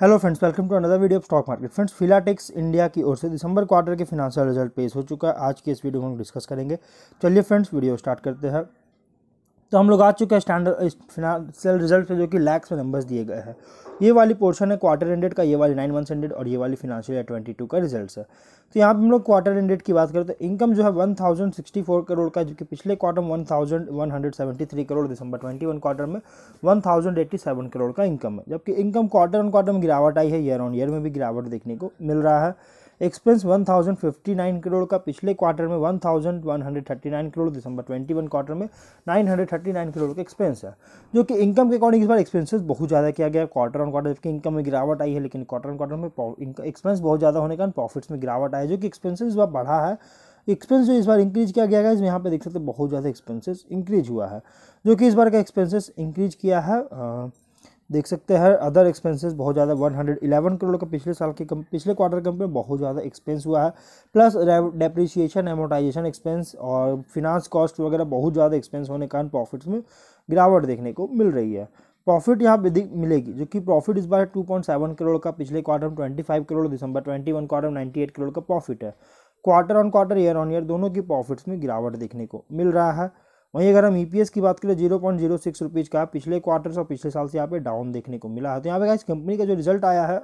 hello friends welcome to another video of stock market friends Filatex India की ओर से दिसंबर क्वार्टर के फिनेंशियल रिजल्ट पेश हो चुका है आज की इस वीडियो में हम डिस्कस करेंगे चलिए फ्रेंड्स वीडियो स्टार्ट करते हैं तो हम लोग आ चुके हैं स्टैंडर्ड फिनाशियल रिजल्ट जो कि लैक्स में नंबर्स दिए गए हैं ये वाली पोर्शन है क्वार्टर एंडेड का ये वाली नाइन मंथ एंडेड और ये वाली फिनाशियल है ट्वेंटी टू का रिजल्ट है तो यहाँ पे हम लोग क्वार्टर एंडेड की बात करें तो इनकम जो है one thousand sixty four crore का जो कि पिछले quarter one thousand one hundred seventy three crore दिसंबर ट्वेंटी वन क्वार्टर में one thousand eighty seven crore का इनकम है जबकि इनकम क्वार्टर ऑन क्वार्टर में गिरावट आई है ईयर ऑन ईयर में भी गिरावट देखने को मिल रहा है एक्सपेंस 1059 करोड़ का पिछले क्वार्टर में 1139 करोड़ दिसंबर 21 क्वार्टर में 939 करोड़ का एक्सपेंस है जो कि इनकम के अकॉर्डिंग इस बार एक्सपेंसेस बहुत ज़्यादा किया गया क्वार्टर ऑन क्वार्टर जबकि इनकम में गिरावट आई है लेकिन क्वार्टर ऑन क्वार्टर में एक्सपेंस बहुत ज़्यादा होने के कारण प्रॉफिट्स में गिरावट आई जो कि एक्सपेंसिस इस बार बढ़ा है एक्सपेंस जो इस बार इंक्रीज किया गया है इसमें यहाँ पर देख सकते हैं बहुत ज़्यादा एक्सपेंसिस इंक्रीज हुआ है जो कि इस बार का एक्सपेंसिस इंक्रीज किया है देख सकते हैं अदर एक्सपेंसेस बहुत ज़्यादा 111 करोड़ का पिछले साल के कम, पिछले क्वार्टर के में बहुत ज़्यादा एक्सपेंस हुआ है प्लस डेप्रिसिएशन एमोटाइजेशन एक्सपेंस और फिनांस कॉस्ट वगैरह बहुत ज़्यादा एक्सपेंस होने के कारण प्रॉफिट्स में गिरावट देखने को मिल रही है प्रॉफिट यहाँ पर मिलेगी जो कि प्रॉफिट इस बार टू करोड़ का पिछले क्वार्टर में 25 करोड़ दिसंबर वन क्वार्टर नाइन्टी करोड़ का प्रॉफिट है quarter on quarter year on year दोनों की प्रॉफिट्स में गिरावट देखने को मिल रहा है वहीं अगर हम ई e की बात करें zero point zero six rupees का पिछले क्वार्टर और पिछले साल से यहाँ पे डाउन देखने को मिला है तो यहाँ पे इस कंपनी का जो रिजल्ट आया है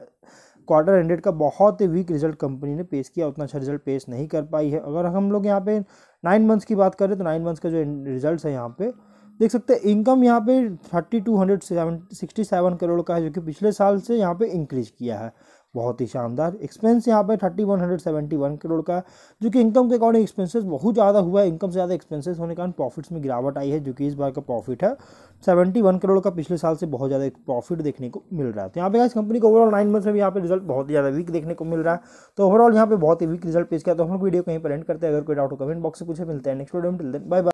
क्वार्टर हंड्रेड का बहुत ही वीक रिजल्ट कंपनी ने पेश किया उतना अच्छा रिजल्ट पेश नहीं कर पाई है अगर हम लोग यहाँ पे नाइन मंथ्स की बात करें तो नाइन मंथ्स का जो रिजल्ट है यहाँ पे देख सकते हैं इनकम यहाँ पे thirty two hundred sixty seven crore का है जो कि पिछले साल से यहाँ पे इंक्रीज किया है बहुत ही शानदार एक्सपेंस यहाँ पे thirty one hundred seventy one crore का जो कि इनकम के अकॉर्डिंग एक्सपेंसेस बहुत ज़्यादा हुआ है इनकम से ज़्यादा एक्सपेंसेस होने के कारण प्रॉफिट्स में गिरावट आई है जो कि इस बार का प्रॉफिट है सेवेंटी वन करोड़ का पिछले साल से बहुत ज़्यादा प्रॉफिट देखने को मिल रहा है तो यहाँ पे इस कंपनी को ओवरऑल नाइन मंथ्स में यहाँ पे रिजल्ट बहुत ही ज़्यादा वीक देखने को मिल रहा है तो ओवरऑल यहाँ पे बहुत ही वीक रिजल्ट पेश किया तो हम लोग वीडियो कहीं पर एंड करते हैं अगर कोई डाउट हो कमेंट बॉक्स से पूछे मिलते हैं नेक्स्ट वीडियो में मिलते बाय बाय